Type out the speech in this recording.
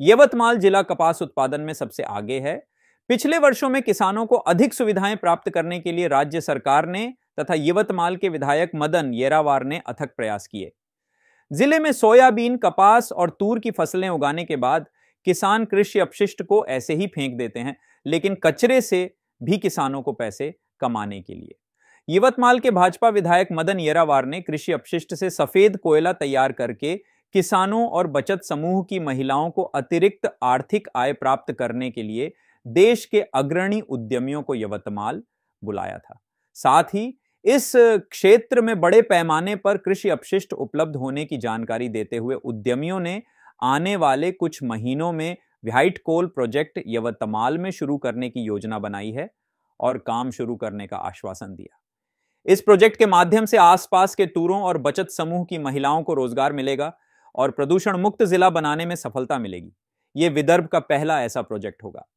यवतमाल जिला कपास उत्पादन में सबसे आगे है पिछले वर्षों में किसानों को अधिक सुविधाएं प्राप्त करने के लिए राज्य सरकार ने तथा यवतमाल के विधायक मदन येरावार ने अथक प्रयास किए जिले में सोयाबीन कपास और तूर की फसलें उगाने के बाद किसान कृषि अपशिष्ट को ऐसे ही फेंक देते हैं लेकिन कचरे से भी किसानों को पैसे कमाने के लिए यवतमाल के भाजपा विधायक मदन येरावार ने कृषि अपशिष्ट से सफेद कोयला तैयार करके किसानों और बचत समूह की महिलाओं को अतिरिक्त आर्थिक आय प्राप्त करने के लिए देश के अग्रणी उद्यमियों को यवतमाल बुलाया था साथ ही इस क्षेत्र में बड़े पैमाने पर कृषि अपशिष्ट उपलब्ध होने की जानकारी देते हुए उद्यमियों ने आने वाले कुछ महीनों में व्हाइट कोल प्रोजेक्ट यवतमाल में शुरू करने की योजना बनाई है और काम शुरू करने का आश्वासन दिया इस प्रोजेक्ट के माध्यम से आसपास के टूरों और बचत समूह की महिलाओं को रोजगार मिलेगा और प्रदूषण मुक्त ज़िला बनाने में सफलता मिलेगी ये विदर्भ का पहला ऐसा प्रोजेक्ट होगा